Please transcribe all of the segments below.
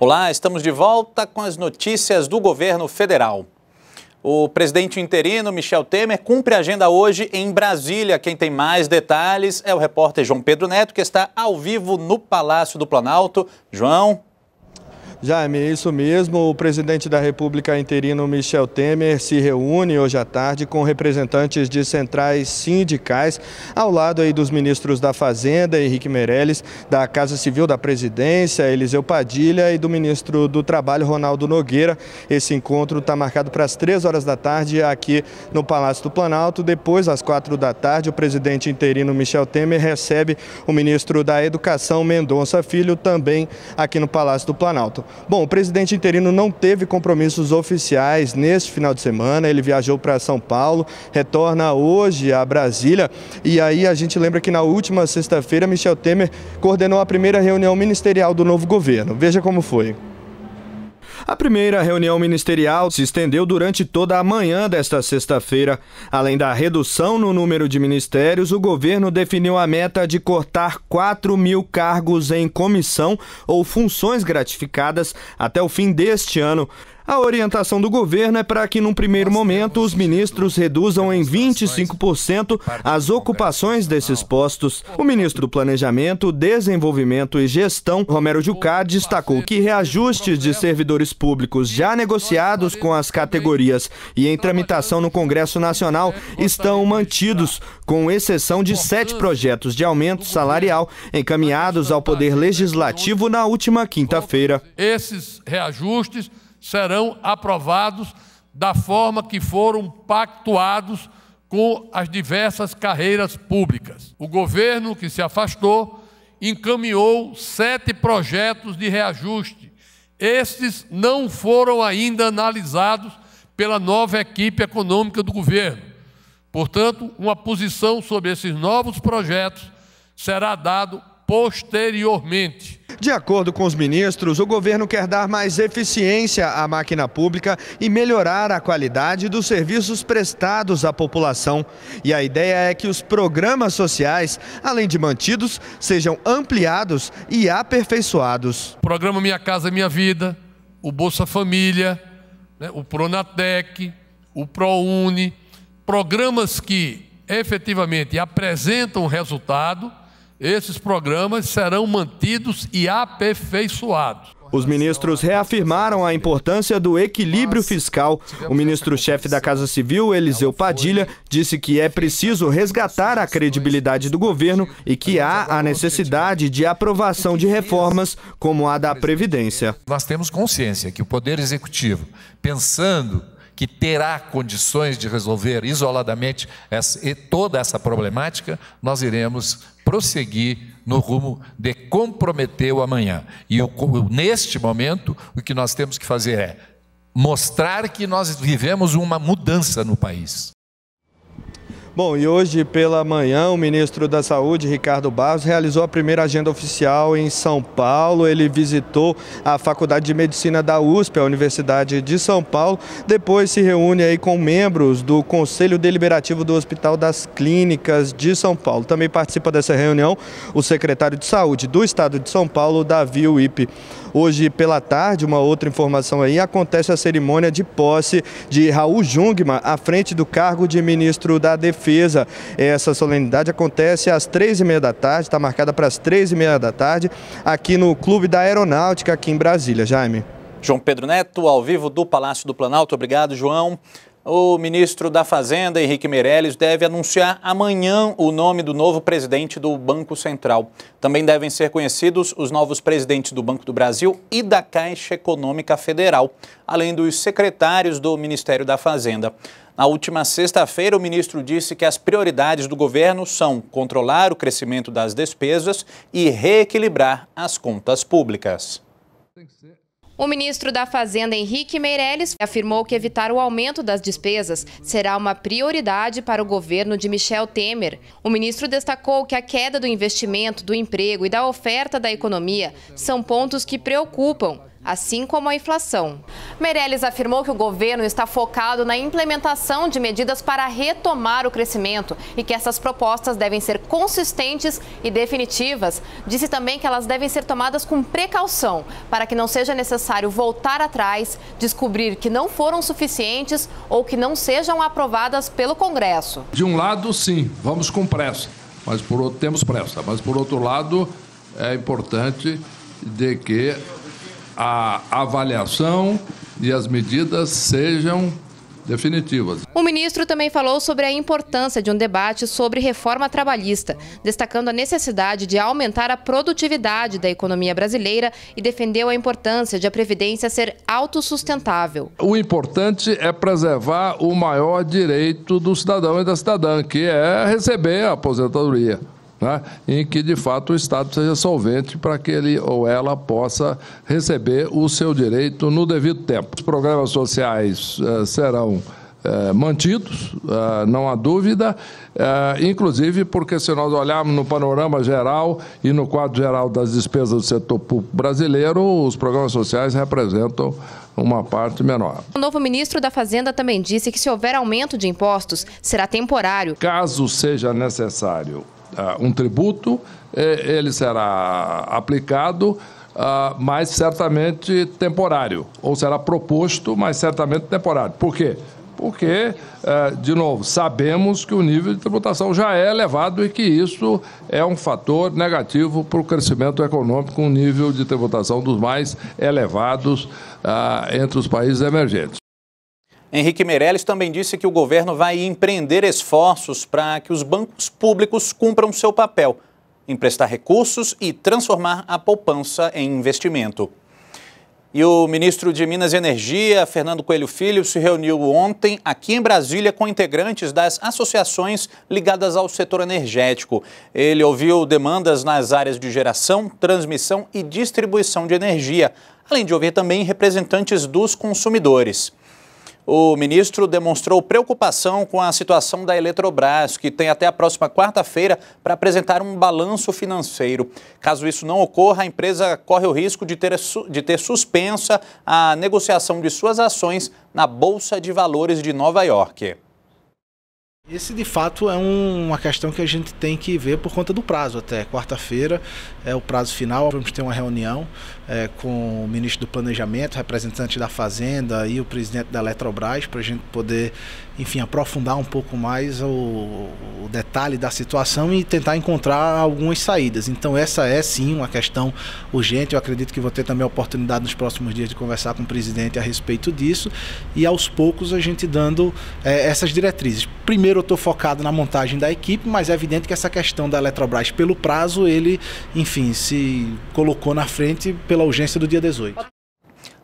Olá, estamos de volta com as notícias do governo federal. O presidente interino Michel Temer cumpre a agenda hoje em Brasília. Quem tem mais detalhes é o repórter João Pedro Neto, que está ao vivo no Palácio do Planalto. João, Jaime, isso mesmo. O presidente da República interino Michel Temer se reúne hoje à tarde com representantes de centrais sindicais, ao lado aí dos ministros da Fazenda, Henrique Meirelles, da Casa Civil da Presidência, Eliseu Padilha e do ministro do Trabalho, Ronaldo Nogueira. Esse encontro está marcado para as três horas da tarde aqui no Palácio do Planalto. Depois, às quatro da tarde, o presidente interino Michel Temer recebe o ministro da Educação, Mendonça Filho, também aqui no Palácio do Planalto. Bom, o presidente interino não teve compromissos oficiais neste final de semana, ele viajou para São Paulo, retorna hoje a Brasília e aí a gente lembra que na última sexta-feira Michel Temer coordenou a primeira reunião ministerial do novo governo. Veja como foi. A primeira reunião ministerial se estendeu durante toda a manhã desta sexta-feira. Além da redução no número de ministérios, o governo definiu a meta de cortar 4 mil cargos em comissão ou funções gratificadas até o fim deste ano. A orientação do governo é para que, num primeiro momento, os ministros reduzam em 25% as ocupações desses postos. O ministro do Planejamento, Desenvolvimento e Gestão, Romero Jucá, destacou que reajustes de servidores públicos já negociados com as categorias e em tramitação no Congresso Nacional estão mantidos, com exceção de sete projetos de aumento salarial encaminhados ao Poder Legislativo na última quinta-feira. Esses reajustes serão aprovados da forma que foram pactuados com as diversas carreiras públicas. O governo, que se afastou, encaminhou sete projetos de reajuste. Estes não foram ainda analisados pela nova equipe econômica do governo. Portanto, uma posição sobre esses novos projetos será dado posteriormente. De acordo com os ministros, o governo quer dar mais eficiência à máquina pública e melhorar a qualidade dos serviços prestados à população. E a ideia é que os programas sociais, além de mantidos, sejam ampliados e aperfeiçoados. O programa Minha Casa Minha Vida, o Bolsa Família, né, o Pronatec, o ProUni, programas que efetivamente apresentam resultado esses programas serão mantidos e aperfeiçoados. Os ministros reafirmaram a importância do equilíbrio fiscal. O ministro-chefe da Casa Civil, Eliseu Padilha, disse que é preciso resgatar a credibilidade do governo e que há a necessidade de aprovação de reformas, como a da Previdência. Nós temos consciência que o Poder Executivo, pensando que terá condições de resolver isoladamente essa, toda essa problemática, nós iremos prosseguir no rumo de comprometer o amanhã. E neste momento, o que nós temos que fazer é mostrar que nós vivemos uma mudança no país. Bom, e hoje pela manhã o ministro da Saúde, Ricardo Barros, realizou a primeira agenda oficial em São Paulo. Ele visitou a Faculdade de Medicina da USP, a Universidade de São Paulo. Depois se reúne aí com membros do Conselho Deliberativo do Hospital das Clínicas de São Paulo. Também participa dessa reunião o secretário de Saúde do Estado de São Paulo, Davi Uip. Hoje pela tarde, uma outra informação aí, acontece a cerimônia de posse de Raul Jungmann à frente do cargo de ministro da Defesa defesa. É, essa solenidade acontece às três e meia da tarde, está marcada para as três e meia da tarde, aqui no Clube da Aeronáutica, aqui em Brasília, Jaime. João Pedro Neto, ao vivo do Palácio do Planalto. Obrigado, João. O ministro da Fazenda, Henrique Meirelles, deve anunciar amanhã o nome do novo presidente do Banco Central. Também devem ser conhecidos os novos presidentes do Banco do Brasil e da Caixa Econômica Federal, além dos secretários do Ministério da Fazenda. Na última sexta-feira, o ministro disse que as prioridades do governo são controlar o crescimento das despesas e reequilibrar as contas públicas. O ministro da Fazenda, Henrique Meirelles, afirmou que evitar o aumento das despesas será uma prioridade para o governo de Michel Temer. O ministro destacou que a queda do investimento, do emprego e da oferta da economia são pontos que preocupam assim como a inflação. Meirelles afirmou que o governo está focado na implementação de medidas para retomar o crescimento e que essas propostas devem ser consistentes e definitivas. Disse também que elas devem ser tomadas com precaução, para que não seja necessário voltar atrás, descobrir que não foram suficientes ou que não sejam aprovadas pelo Congresso. De um lado, sim, vamos com pressa, mas por outro temos pressa, mas por outro lado, é importante de que a avaliação e as medidas sejam definitivas. O ministro também falou sobre a importância de um debate sobre reforma trabalhista, destacando a necessidade de aumentar a produtividade da economia brasileira e defendeu a importância de a Previdência ser autossustentável. O importante é preservar o maior direito do cidadão e da cidadã, que é receber a aposentadoria né, em que de fato o Estado seja solvente para que ele ou ela possa receber o seu direito no devido tempo. Os programas sociais eh, serão eh, mantidos, eh, não há dúvida, eh, inclusive porque se nós olharmos no panorama geral e no quadro geral das despesas do setor público brasileiro, os programas sociais representam uma parte menor. O novo ministro da Fazenda também disse que se houver aumento de impostos, será temporário. Caso seja necessário ah, um tributo, ele será aplicado, ah, mas certamente temporário, ou será proposto, mas certamente temporário. Por quê? Porque, eh, de novo, sabemos que o nível de tributação já é elevado e que isso é um fator negativo para o crescimento econômico, um nível de tributação dos mais elevados ah, entre os países emergentes. Henrique Meirelles também disse que o governo vai empreender esforços para que os bancos públicos cumpram seu papel, emprestar recursos e transformar a poupança em investimento. E o ministro de Minas e Energia, Fernando Coelho Filho, se reuniu ontem aqui em Brasília com integrantes das associações ligadas ao setor energético. Ele ouviu demandas nas áreas de geração, transmissão e distribuição de energia, além de ouvir também representantes dos consumidores. O ministro demonstrou preocupação com a situação da Eletrobras, que tem até a próxima quarta-feira para apresentar um balanço financeiro. Caso isso não ocorra, a empresa corre o risco de ter, de ter suspensa a negociação de suas ações na Bolsa de Valores de Nova York. Esse de fato é um, uma questão que a gente tem que ver por conta do prazo até. Quarta-feira é o prazo final, vamos ter uma reunião é, com o ministro do Planejamento, representante da Fazenda e o presidente da Eletrobras para a gente poder enfim, aprofundar um pouco mais o, o, detalhe da situação e tentar encontrar algumas saídas. Então, essa é sim uma questão urgente. Eu acredito que vou ter também a oportunidade nos próximos dias de conversar com o presidente a respeito disso e aos poucos a gente dando é, essas diretrizes. Primeiro, eu estou focado na montagem da equipe, mas é evidente que essa questão da Eletrobras, pelo prazo, ele, enfim, se colocou na frente pela urgência do dia 18.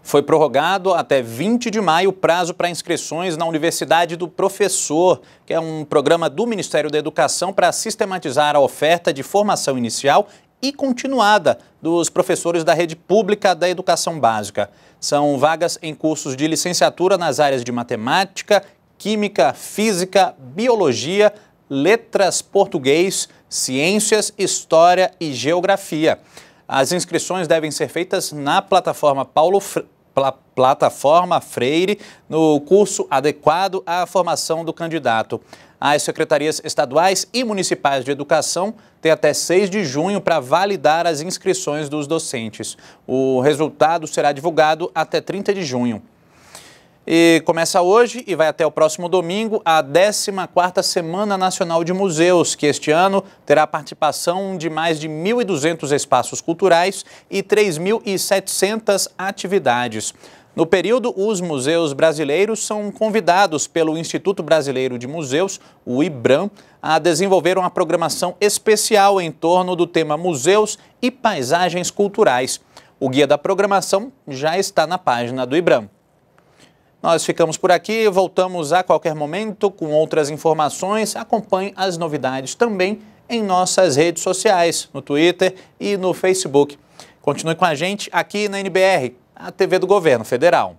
Foi prorrogado até 20 de maio o prazo para inscrições na Universidade do Professor, que é um programa do Ministério da Educação para sistematizar a oferta de formação inicial e continuada dos professores da rede pública da educação básica. São vagas em cursos de licenciatura nas áreas de matemática, química, física, biologia, letras, português, ciências, história e geografia. As inscrições devem ser feitas na plataforma Paulo, Fre plataforma Freire no curso adequado à formação do candidato. As secretarias estaduais e municipais de educação têm até 6 de junho para validar as inscrições dos docentes. O resultado será divulgado até 30 de junho. E começa hoje e vai até o próximo domingo a 14ª Semana Nacional de Museus, que este ano terá a participação de mais de 1.200 espaços culturais e 3.700 atividades. No período, os museus brasileiros são convidados pelo Instituto Brasileiro de Museus, o IBRAM, a desenvolver uma programação especial em torno do tema museus e paisagens culturais. O guia da programação já está na página do IBRAM. Nós ficamos por aqui, voltamos a qualquer momento com outras informações. Acompanhe as novidades também em nossas redes sociais, no Twitter e no Facebook. Continue com a gente aqui na NBR, a TV do Governo Federal.